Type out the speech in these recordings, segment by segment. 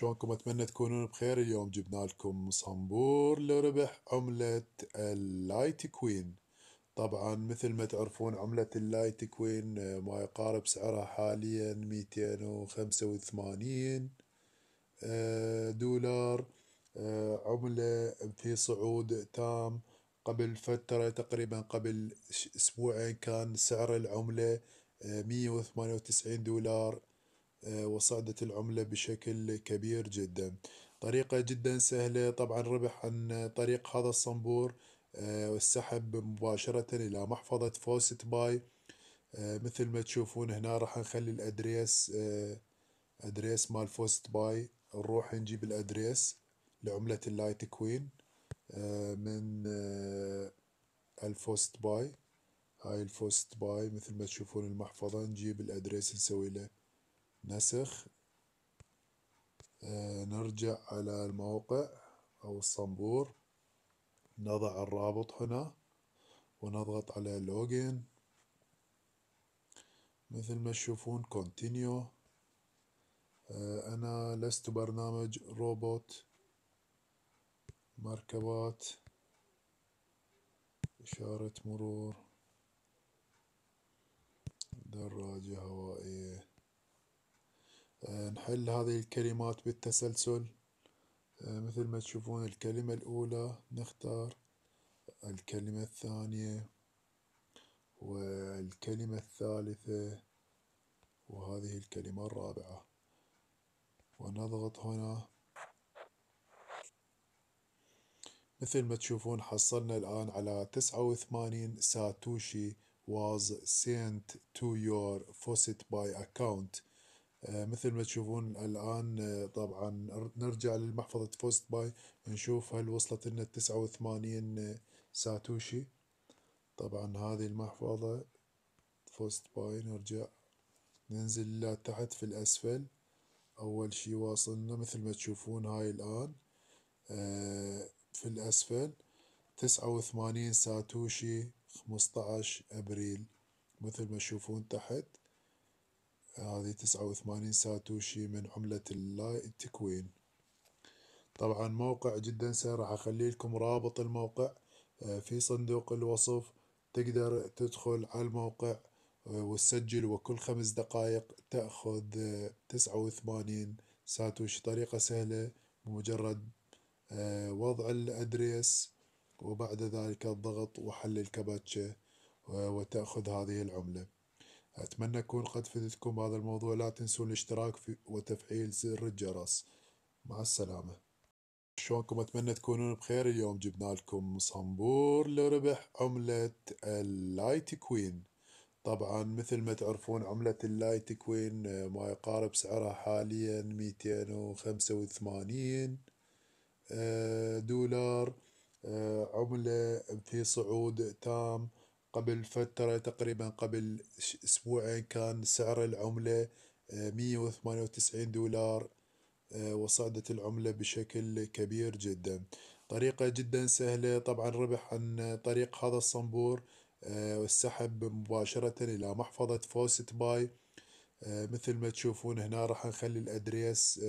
شلونكم اتمنى تكونون بخير اليوم جبنا لكم صنبور لربح عملة اللايت كوين طبعا مثل ما تعرفون عملة اللايت كوين آه، ما يقارب سعرها حاليا 285 آه، دولار آه، عملة في صعود تام قبل فترة تقريبا قبل اسبوعين كان سعر العملة 198 دولار وصعدت العملة بشكل كبير جدا طريقة جدا سهلة طبعا ربح عن طريق هذا الصنبور آه، والسحب مباشرة إلى محفظة فوست باي آه، مثل ما تشوفون هنا راح نخلي الأدريس آه، أدريس مال فوست باي نروح نجيب الأدريس لعملة اللايت كوين من الفوست باي هاي الفوست باي مثل ما تشوفون المحفظة نجيب الأدريس نسوي له نسخ آه، نرجع على الموقع أو الصنبور نضع الرابط هنا ونضغط على لوجين مثل ما تشوفون كونتينيو آه، أنا لست برنامج روبوت مركبات إشارة مرور دراجة هوائية آه، نحل هذه الكلمات بالتسلسل آه، مثل ما تشوفون الكلمة الأولى نختار الكلمة الثانية والكلمة الثالثة وهذه الكلمة الرابعة ونضغط هنا مثل ما تشوفون حصلنا الآن على تسعة وثمانين ساتوشي was sent to your faucet by account آه، مثل ما تشوفون الآن آه، طبعا نرجع لمحفظة فوست باي نشوف هل وصلت لنا التسعة وثمانين آه، ساتوشي طبعا هذه المحفظة فوست باي نرجع ننزل لتحت في الأسفل أول شي واصلنا مثل ما تشوفون هاي الآن في الأسفل تسعة وثمانين ساتوشي خمسطعش أبريل مثل ما تشوفون تحت هذه تسعة وثمانين ساتوشي من عملة اللاي كوين طبعا موقع جدا سهل راح اخلي لكم رابط الموقع آه، في صندوق الوصف تقدر تدخل على الموقع آه، وتسجل وكل خمس دقائق تأخذ آه، تسعة وثمانين ساتوشي طريقة سهلة بمجرد وضع الأدريس وبعد ذلك الضغط وحل الكباتشة وتأخذ هذه العملة أتمنى أكون قد فدتكم بهذا الموضوع لا تنسون الاشتراك في وتفعيل زر الجرس مع السلامة شلونكم أتمنى تكونون بخير اليوم جبنا لكم صنبور لربح عملة اللايت كوين طبعا مثل ما تعرفون عملة اللايت كوين آه، ما يقارب سعرها حاليا 285 آه، دولار آه، عملة في صعود تام قبل فترة تقريبا قبل أسبوعين كان سعر العملة آه، مية وثمانية وتسعين دولار آه، وصعدت العملة بشكل كبير جدا طريقة جدا سهلة طبعا ربح عن طريق هذا الصنبور آه، والسحب مباشرة إلى محفظة فوست باي مثل ما تشوفون هنا راح نخلي الأدريس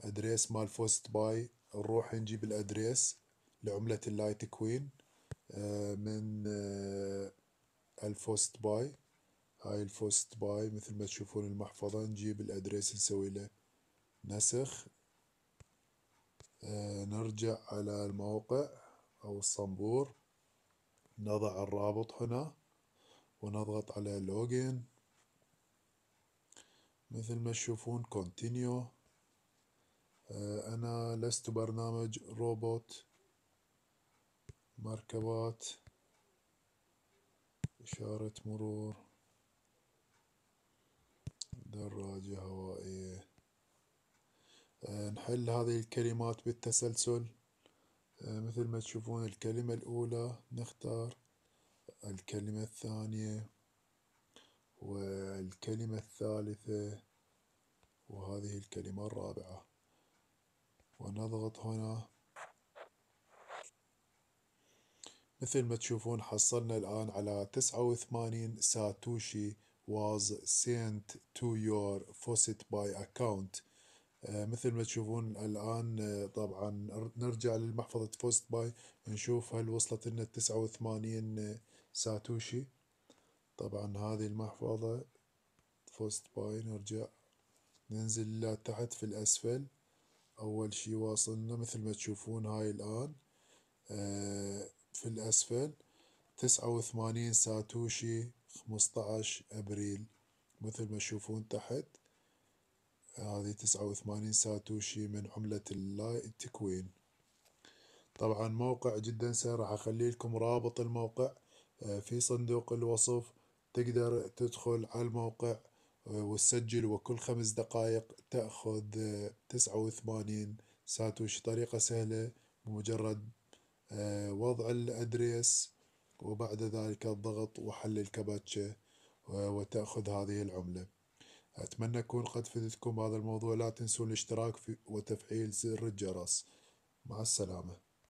أدريس مال فوست باي نروح نجيب الأدريس لعملة اللايت كوين آه، من الفوست آه، باي هاي الفوست باي مثل ما تشوفون المحفظة نجيب الادريس نسوي له نسخ آه، نرجع على الموقع او الصنبور نضع الرابط هنا ونضغط على لوجن مثل ما تشوفون كونتينيو انا لست برنامج روبوت مركبات إشارة مرور دراجة هوائية آه، نحل هذه الكلمات بالتسلسل آه، مثل ما تشوفون الكلمة الأولى نختار الكلمة الثانية والكلمة الثالثة وهذه الكلمة الرابعة ونضغط هنا مثل ما تشوفون حصلنا الآن على 89 ساتوشي was sent to your faucet by account آه، مثل ما تشوفون الآن آه، طبعا نرجع لمحفظة فوست باي نشوف هل وصلت لنا 89 آه، ساتوشي طبعا هذه المحفظة فوست باي نرجع ننزل تحت في الأسفل أول شي واصلنا مثل ما تشوفون هاي الآن في الأسفل تسعة وثمانين ساتوشي خمسطعش أبريل مثل ما تشوفون تحت هذه تسعة وثمانين ساتوشي من عملة اللايت التكوين طبعا موقع جدا سهل راح أخلي لكم رابط الموقع آه، في صندوق الوصف تقدر تدخل على الموقع آه، وتسجل وكل خمس دقائق تأخذ آه، تسعة وثمانين ساتوشي طريقة سهلة بمجرد آه، وضع الأدريس وبعد ذلك الضغط وحل الكباتشة وتأخذ هذه العملة أتمنى أكون قد فدتكم هذا الموضوع لا تنسون الاشتراك وتفعيل زر الجرس مع السلامة